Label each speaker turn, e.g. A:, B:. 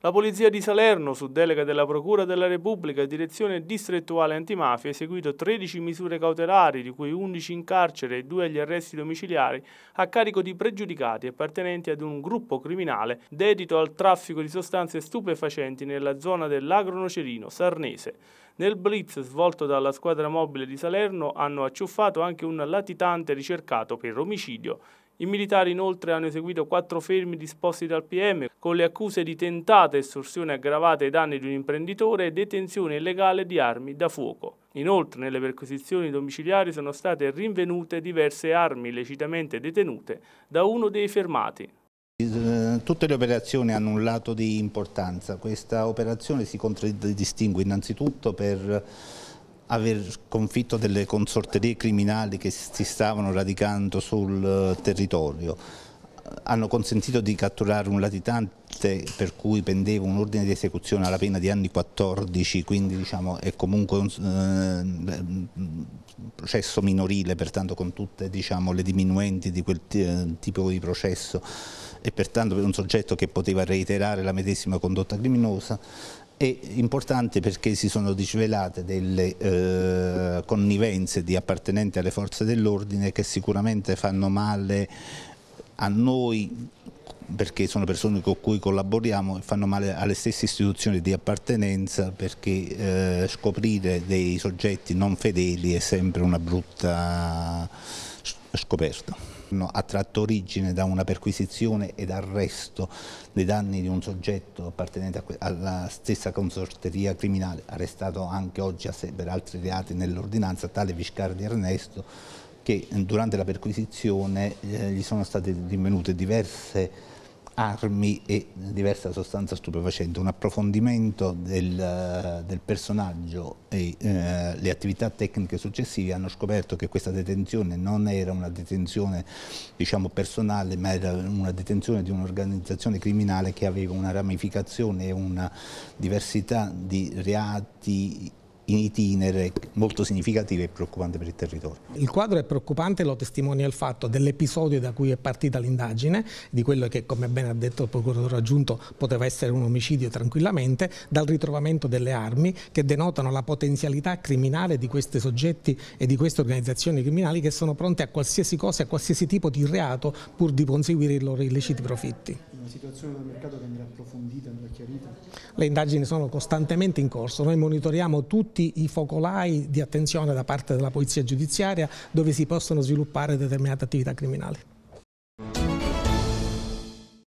A: La Polizia di Salerno, su delega della Procura della Repubblica e Direzione Distrettuale Antimafia, ha eseguito 13 misure cautelari, di cui 11 in carcere e 2 agli arresti domiciliari, a carico di pregiudicati appartenenti ad un gruppo criminale dedito al traffico di sostanze stupefacenti nella zona dell'Agronocerino sarnese. Nel blitz svolto dalla squadra mobile di Salerno hanno acciuffato anche un latitante ricercato per omicidio i militari inoltre hanno eseguito quattro fermi disposti dal PM con le accuse di tentata estorsione aggravata ai danni di un imprenditore e detenzione illegale di armi da fuoco. Inoltre nelle perquisizioni domiciliari sono state rinvenute diverse armi illecitamente detenute da uno dei fermati.
B: Eh, tutte le operazioni hanno un lato di importanza, questa operazione si contraddistingue innanzitutto per aver sconfitto delle consorterie criminali che si stavano radicando sul eh, territorio. Hanno consentito di catturare un latitante per cui pendeva un ordine di esecuzione alla pena di anni 14, quindi diciamo, è comunque un eh, processo minorile, pertanto con tutte diciamo, le diminuenti di quel tipo di processo e pertanto per un soggetto che poteva reiterare la medesima condotta criminosa è importante perché si sono disvelate delle eh, connivenze di appartenenti alle forze dell'ordine che sicuramente fanno male a noi perché sono persone con cui collaboriamo e fanno male alle stesse istituzioni di appartenenza perché eh, scoprire dei soggetti non fedeli è sempre una brutta scoperta ha tratto origine da una perquisizione ed arresto dei danni di un soggetto appartenente alla stessa consorteria criminale, arrestato anche oggi per altri reati nell'ordinanza, tale Viscardi Ernesto, che durante la perquisizione eh, gli sono state rinvenute diverse armi e diversa sostanza stupefacente, un approfondimento del, del personaggio e eh, le attività tecniche successive hanno scoperto che questa detenzione non era una detenzione diciamo, personale ma era una detenzione di un'organizzazione criminale che aveva una ramificazione e una diversità di reati in itinere molto significative e preoccupante per il territorio.
C: Il quadro è preoccupante, lo testimonia il fatto dell'episodio da cui è partita l'indagine, di quello che come bene ha detto il procuratore aggiunto poteva essere un omicidio tranquillamente, dal ritrovamento delle armi che denotano la potenzialità criminale di questi soggetti e di queste organizzazioni criminali che sono pronte a qualsiasi cosa, a qualsiasi tipo di reato pur di conseguire i loro illeciti profitti.
B: Una situazione del mercato che andrà
C: approfondita, andrà chiarita? Le indagini sono costantemente in corso, noi monitoriamo tutti tutti i focolai di attenzione da parte della polizia giudiziaria dove si possono sviluppare determinate attività criminali.